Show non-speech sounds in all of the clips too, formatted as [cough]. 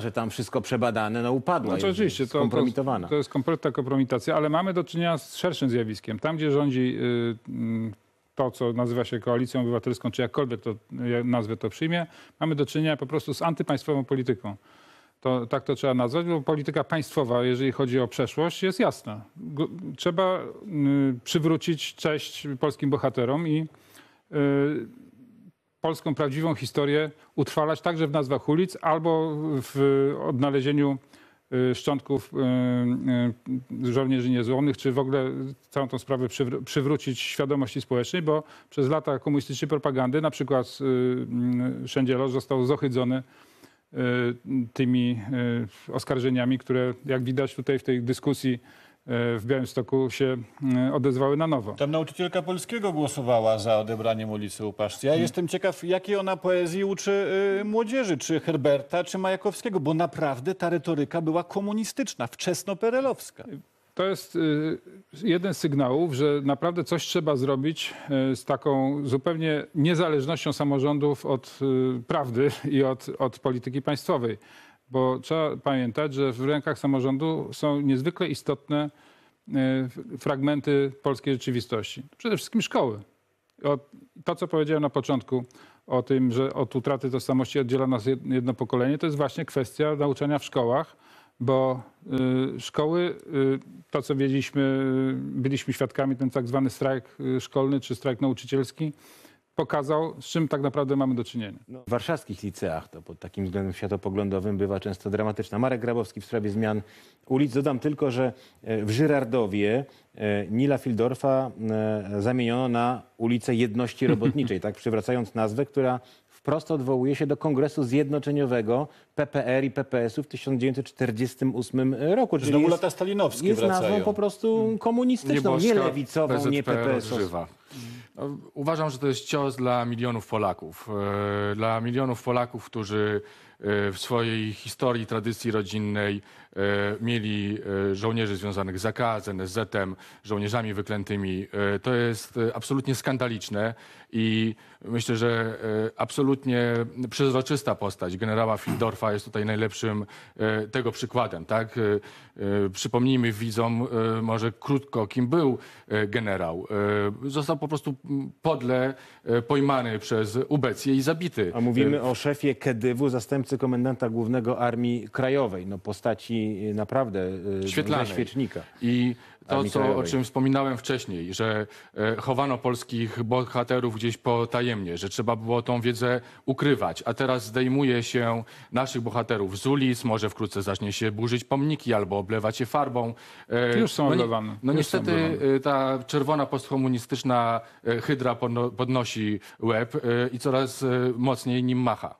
że tam wszystko przebadane, no upadło, znaczy, oczywiście, to, skompromitowana. To, to, jest kompletna kompromitacja, ale mamy do czynienia z szerszym zjawiskiem. Tam, gdzie rządzi y, mm, to, co nazywa się koalicją obywatelską, czy jakkolwiek to nazwę to przyjmie, mamy do czynienia po prostu z antypaństwową polityką. To, tak to trzeba nazwać, bo polityka państwowa, jeżeli chodzi o przeszłość, jest jasna. Trzeba y, przywrócić cześć polskim bohaterom i y, polską prawdziwą historię utrwalać także w nazwach ulic albo w odnalezieniu y, szczątków y, y, żołnierzy niezłomnych, czy w ogóle całą tą sprawę przywrócić świadomości społecznej, bo przez lata komunistycznej propagandy na przykład Szędzielosz został zohydzony tymi oskarżeniami, które jak widać tutaj w tej dyskusji w Białymstoku się e, odezwały na nowo. Tam nauczycielka polskiego głosowała za odebraniem ulicy Upaszcy. Ja jestem ciekaw, jakiej ona poezji uczy y, młodzieży, czy Herberta, czy Majakowskiego, bo naprawdę ta retoryka była komunistyczna, wczesno-perelowska. To jest y, jeden z sygnałów, że naprawdę coś trzeba zrobić y, z taką zupełnie niezależnością samorządów od prawdy i od, od polityki państwowej bo trzeba pamiętać, że w rękach samorządu są niezwykle istotne e, fragmenty polskiej rzeczywistości. Przede wszystkim szkoły. To, co powiedziałem na początku o tym, że od utraty tożsamości oddziela nas jedno pokolenie, to jest właśnie kwestia nauczania w szkołach, bo y, szkoły, y, to co wiedzieliśmy, byliśmy świadkami, ten tak zwany strajk y, szkolny czy strajk nauczycielski, pokazał, z czym tak naprawdę mamy do czynienia. No, w warszawskich liceach to pod takim względem światopoglądowym bywa często dramatyczna. Marek Grabowski w sprawie zmian ulic. Dodam tylko, że e, w Żyrardowie e, Nila Fildorfa e, zamieniono na ulicę Jedności [laughs] Robotniczej, tak przywracając nazwę, która wprost odwołuje się do Kongresu Zjednoczeniowego PPR i PPS-u w 1948 roku. Czyli Znowu lata stalinowskie jest nazwą po prostu mm. komunistyczną, nie, lewicową, nie PPS-ową. Uważam, że to jest cios dla milionów Polaków. E, dla milionów Polaków, którzy E, w swojej historii, tradycji rodzinnej e, mieli e, żołnierzy związanych z AK, z NSZ-em, żołnierzami wyklętymi. To jest absolutnie skandaliczne i myślę, że absolutnie przezroczysta postać generała Fildorfa jest tutaj najlepszym tego przykładem. Tak? Przypomnijmy widzom może krótko, kim był generał. Został po prostu podle pojmany przez ubecję i zabity. A mówimy o szefie Kedywu, zastępcy zastępcy komendanta głównego Armii Krajowej, no postaci y, naprawdę y, Świetlanej. świecznika. I to, co, o czym wspominałem wcześniej, że e, chowano polskich bohaterów gdzieś potajemnie, że trzeba było tą wiedzę ukrywać, a teraz zdejmuje się naszych bohaterów z ulic, może wkrótce zacznie się burzyć pomniki albo oblewać je farbą. E, Już są no, oblewane. No niestety e, oblewane. ta czerwona postkomunistyczna hydra podnosi łeb i coraz mocniej nim macha.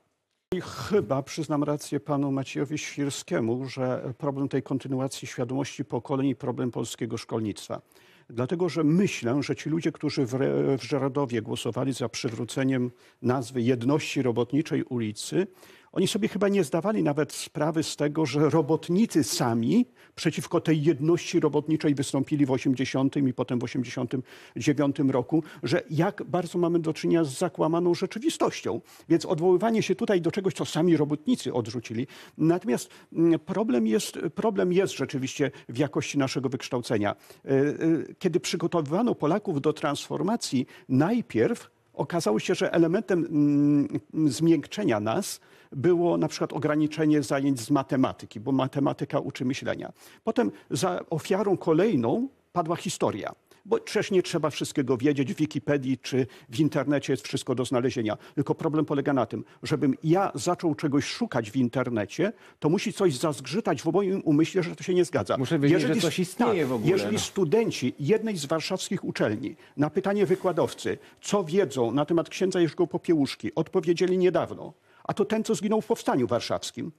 I chyba przyznam rację panu Maciejowi Świrskiemu, że problem tej kontynuacji świadomości pokoleń i problem polskiego szkolnictwa. Dlatego, że myślę, że ci ludzie, którzy w, w Żeradowie głosowali za przywróceniem nazwy Jedności Robotniczej Ulicy, oni sobie chyba nie zdawali nawet sprawy z tego, że robotnicy sami przeciwko tej jedności robotniczej wystąpili w 80 i potem w 89 roku, że jak bardzo mamy do czynienia z zakłamaną rzeczywistością. Więc odwoływanie się tutaj do czegoś, co sami robotnicy odrzucili. Natomiast mm, problem jest, problem jest rzeczywiście w jakości naszego wykształcenia. E, e, kiedy przygotowywano Polaków do transformacji, najpierw Okazało się, że elementem mm, zmiękczenia nas było na przykład ograniczenie zajęć z matematyki, bo matematyka uczy myślenia. Potem za ofiarą kolejną padła historia bo przecież nie trzeba wszystkiego wiedzieć w Wikipedii czy w internecie jest wszystko do znalezienia. Tylko problem polega na tym, żebym ja zaczął czegoś szukać w internecie, to musi coś zazgrzytać w moim umyśle, że to się nie zgadza. Muszę wiedzieć, jeżeli, że coś tak, istnieje tak, w ogóle. Jeżeli no. studenci jednej z warszawskich uczelni na pytanie wykładowcy, co wiedzą na temat księdza Jerzego Popiełuszki, odpowiedzieli niedawno, a to ten, co zginął w Powstaniu Warszawskim,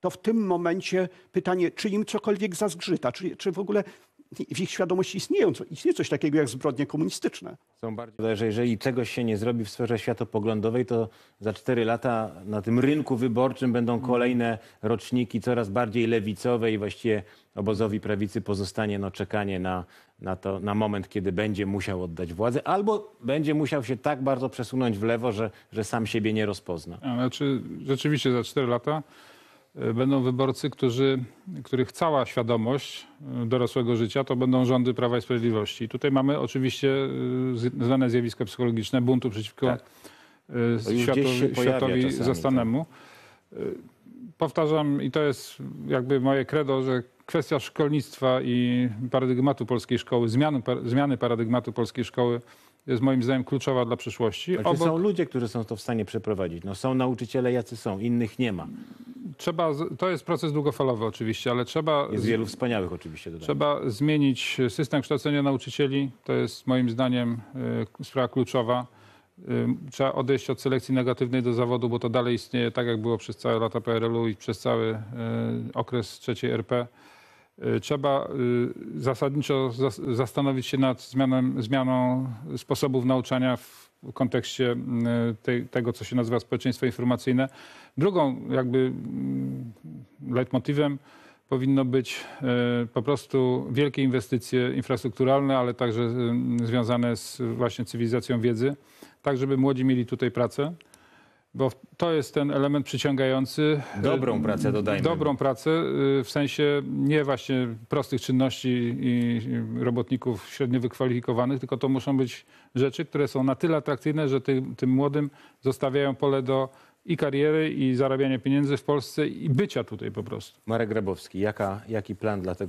to w tym momencie pytanie, czy im cokolwiek zazgrzyta, czy, czy w ogóle w ich świadomości istnieją, istnieje coś takiego jak zbrodnie komunistyczne. Są bardziej, że jeżeli czegoś się nie zrobi w sferze światopoglądowej, to za cztery lata na tym rynku wyborczym będą mhm. kolejne roczniki coraz bardziej lewicowe i właściwie obozowi prawicy pozostanie no, czekanie na, na, to, na moment, kiedy będzie musiał oddać władzę, albo będzie musiał się tak bardzo przesunąć w lewo, że, że sam siebie nie rozpozna. A, znaczy, rzeczywiście za cztery lata E, będą wyborcy, którzy, których cała świadomość e, dorosłego życia to będą rządy Prawa i Sprawiedliwości. Tutaj mamy oczywiście e, znane zjawisko psychologiczne buntu przeciwko tak. światowi, światowi tak. zastanemu. Powtarzam i to jest jakby moje credo, że kwestia szkolnictwa i paradygmatu polskiej szkoły, zmiany paradygmatu polskiej szkoły jest moim zdaniem kluczowa dla przyszłości. Ale Obok... są ludzie, którzy są to w stanie przeprowadzić. No, są nauczyciele, jacy są, innych nie ma trzeba, to jest proces długofalowy oczywiście, ale trzeba... Jest wielu wspaniałych oczywiście. Dodajmy. Trzeba zmienić system kształcenia nauczycieli. To jest moim zdaniem y, sprawa kluczowa. Y, trzeba odejść od selekcji negatywnej do zawodu, bo to dalej istnieje tak, jak było przez całe lata PRL-u i przez cały y, okres trzeciej RP. Y, trzeba y, zasadniczo zastanowić się nad zmianą, zmianą sposobów nauczania w kontekście y, tego, co się nazywa społeczeństwo informacyjne. Drugą jakby mm, leitmotywem powinno być po prostu wielkie inwestycje infrastrukturalne, ale także związane z właśnie cywilizacją wiedzy, tak żeby młodzi mieli tutaj pracę bo to jest ten element przyciągający. Y, dobrą pracę dodajmy. Dobrą pracę, y, w sensie nie właśnie prostych czynności i robotników średnio wykwalifikowanych, tylko to muszą być rzeczy, które są na tyle atrakcyjne, że tym, tym młodym zostawiają pole do i kariery, i zarabiania pieniędzy w Polsce, i bycia tutaj po prostu. Marek Grabowski, jaka, jaki plan dla tego